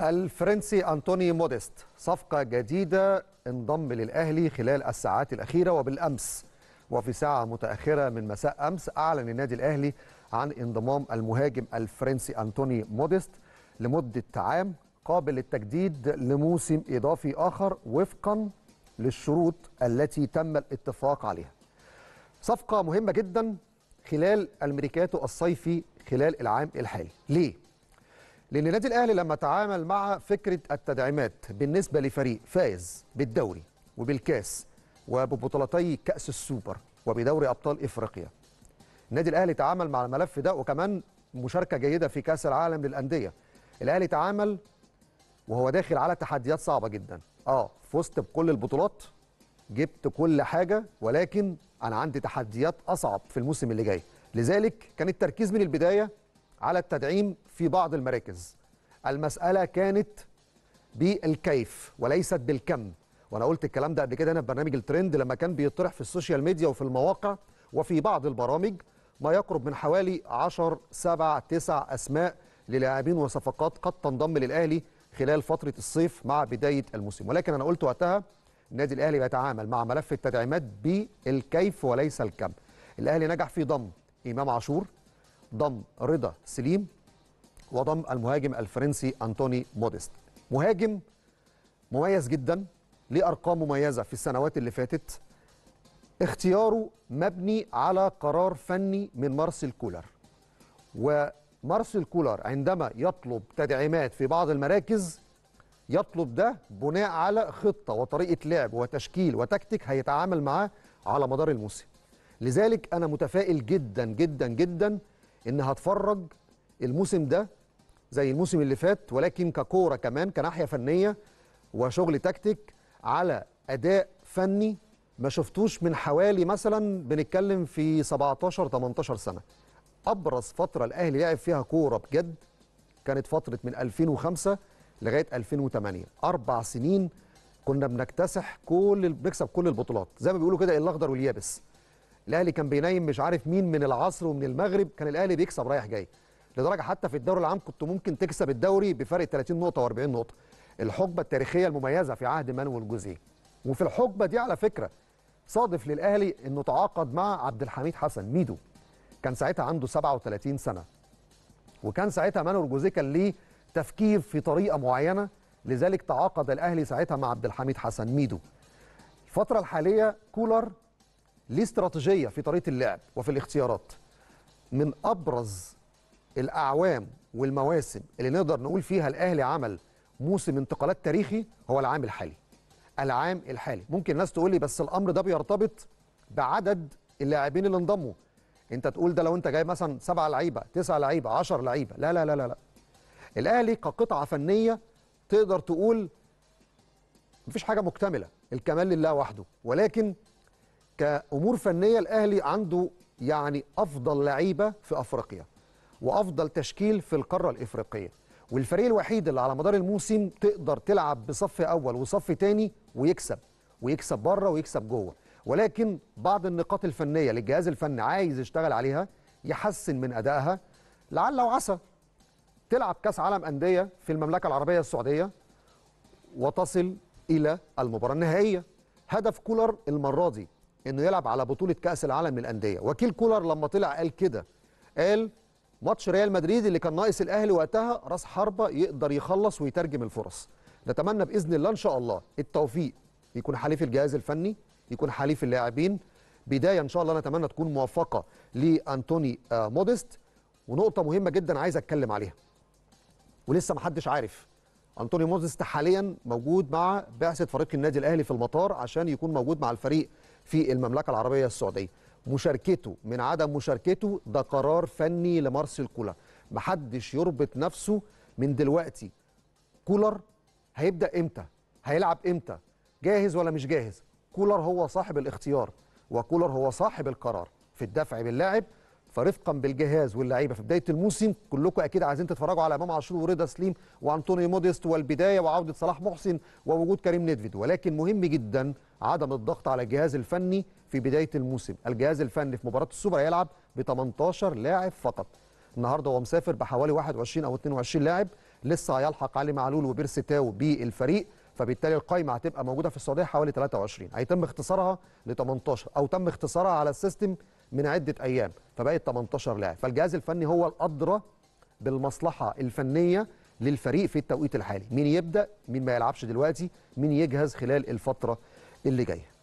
الفرنسي أنطوني موديست صفقة جديدة انضم للأهلي خلال الساعات الأخيرة وبالأمس وفي ساعة متأخرة من مساء أمس أعلن النادي الأهلي عن انضمام المهاجم الفرنسي أنطوني موديست لمدة عام قابل للتجديد لموسم إضافي آخر وفقا للشروط التي تم الاتفاق عليها صفقة مهمة جدا خلال الميركاتو الصيفي خلال العام الحالي ليه؟ لان النادي الاهلي لما تعامل مع فكره التدعيمات بالنسبه لفريق فايز بالدوري وبالكاس وببطولتي كاس السوبر وبدوري ابطال افريقيا النادي الاهلي تعامل مع الملف ده وكمان مشاركه جيده في كاس العالم للانديه الاهلي تعامل وهو داخل على تحديات صعبه جدا اه فزت بكل البطولات جبت كل حاجه ولكن انا عندي تحديات اصعب في الموسم اللي جاي لذلك كان التركيز من البدايه على التدعيم في بعض المراكز المسألة كانت بالكيف وليست بالكم وانا قلت الكلام ده قبل كده هنا في برنامج الترند لما كان بيطرح في السوشيال ميديا وفي المواقع وفي بعض البرامج ما يقرب من حوالي 10 7 9 اسماء للاعبين وصفقات قد تنضم للاهلي خلال فتره الصيف مع بدايه الموسم ولكن انا قلت وقتها النادي الاهلي بيتعامل مع ملف التدعيمات بالكيف وليس الكم الاهلي نجح في ضم امام عاشور ضم رضا سليم وضم المهاجم الفرنسي أنتوني موديست مهاجم مميز جدا ليه أرقام مميزة في السنوات اللي فاتت اختياره مبني على قرار فني من مارسيل كولر ومارسيل كولر عندما يطلب تدعيمات في بعض المراكز يطلب ده بناء على خطة وطريقة لعب وتشكيل وتكتيك هيتعامل معاه على مدار الموسم لذلك أنا متفائل جدا جدا جدا ان هتفرج الموسم ده زي الموسم اللي فات ولكن ككوره كمان كناحيه فنيه وشغل تكتيك على اداء فني ما شفتوش من حوالي مثلا بنتكلم في 17 18 سنه ابرز فتره الاهلي لعب فيها كوره بجد كانت فتره من 2005 لغايه 2008 اربع سنين كنا بنكتسح كل بنكسب كل البطولات زي ما بيقولوا كده الاخضر واليابس الاهلي كان بينيم مش عارف مين من العصر ومن المغرب كان الاهلي بيكسب رايح جاي لدرجه حتى في الدوري العام كنت ممكن تكسب الدوري بفرق 30 نقطه و40 نقطه الحقبه التاريخيه المميزه في عهد مانويل جوزيه وفي الحقبه دي على فكره صادف للاهلي انه تعاقد مع عبد الحميد حسن ميدو كان ساعتها عنده 37 سنه وكان ساعتها مانويل جوزيه كان ليه تفكير في طريقه معينه لذلك تعاقد الاهلي ساعتها مع عبد الحميد حسن ميدو الفتره الحاليه كولر ليه استراتيجيه في طريقه اللعب وفي الاختيارات من ابرز الاعوام والمواسم اللي نقدر نقول فيها الاهلي عمل موسم انتقالات تاريخي هو العام الحالي العام الحالي ممكن الناس تقول لي بس الامر ده بيرتبط بعدد اللاعبين اللي انضموا انت تقول ده لو انت جايب مثلا سبعة لعيبه تسعة لعيبه 10 لعيبه لا لا لا لا لا الاهلي كقطعه فنيه تقدر تقول مفيش حاجه مكتمله الكمال لله وحده ولكن كامور فنيه الاهلي عنده يعني افضل لعيبه في افريقيا وافضل تشكيل في القاره الافريقيه والفريق الوحيد اللي على مدار الموسم تقدر تلعب بصف اول وصف تاني ويكسب ويكسب بره ويكسب جوه ولكن بعض النقاط الفنيه اللي الجهاز الفني عايز يشتغل عليها يحسن من ادائها لعل وعسى تلعب كاس عالم انديه في المملكه العربيه السعوديه وتصل الى المباراه النهائيه هدف كولر المره دي انه يلعب على بطوله كاس العالم للانديه وكيل كولر لما طلع قال كده قال ماتش ريال مدريد اللي كان ناقص الاهلي وقتها راس حربه يقدر يخلص ويترجم الفرص نتمنى باذن الله ان شاء الله التوفيق يكون حليف الجهاز الفني يكون حليف اللاعبين بدايه ان شاء الله نتمنى تكون موفقه لانتوني آه، موديست ونقطه مهمه جدا عايز اتكلم عليها ولسه محدش عارف انطوني موديست حاليا موجود مع بعثه فريق النادي الاهلي في المطار عشان يكون موجود مع الفريق في المملكه العربيه السعوديه مشاركته من عدم مشاركته ده قرار فني لمارسيل كولر محدش يربط نفسه من دلوقتي كولر هيبدا امتى هيلعب امتى جاهز ولا مش جاهز كولر هو صاحب الاختيار وكولر هو صاحب القرار في الدفع باللاعب فرفقا بالجهاز واللعيبه في بدايه الموسم كلكم اكيد عايزين تتفرجوا على امام عاشور ورضا سليم وانطوني موديست والبدايه وعوده صلاح محسن ووجود كريم نيدفيد ولكن مهم جدا عدم الضغط على الجهاز الفني في بدايه الموسم الجهاز الفني في مباراه السوبر هيلعب ب 18 لاعب فقط النهارده هو مسافر بحوالي 21 او 22 لاعب لسه هيلحق علي معلول وبيرسي تاو بالفريق فبالتالي القايمه هتبقى موجوده في السعوديه حوالي 23 هيتم اختصارها ل 18 او تم اختصارها على السيستم من عده ايام فبقت 18 لاعب فالجهاز الفني هو الادرى بالمصلحه الفنيه للفريق في التوقيت الحالي مين يبدا مين ما يلعبش دلوقتي مين يجهز خلال الفتره اللي جايه